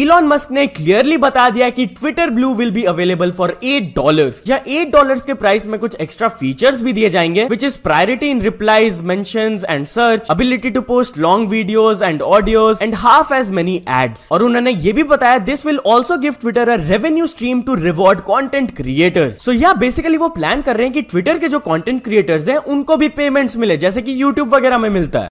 Elon Musk ने clearly बता दिया कि Twitter blue will be available for eight dollar या एट डॉलर के प्राइस में कुछ एक्स्ट्रा फीचर्स भी दिए जाएंगे which is priority in replies mention and search ability to post long videos and audios and half as many ads और उन्होंने ये भी बताया this will also give Twitter a revenue stream to reward content creators so या basically वो plan कर रहे हैं कि ट्विटर के जो कॉन्टेंट क्रिएटर्स है उनको भी पेमेंट्स मिले जैसे कि यूट्यूब वगैरह में मिलता है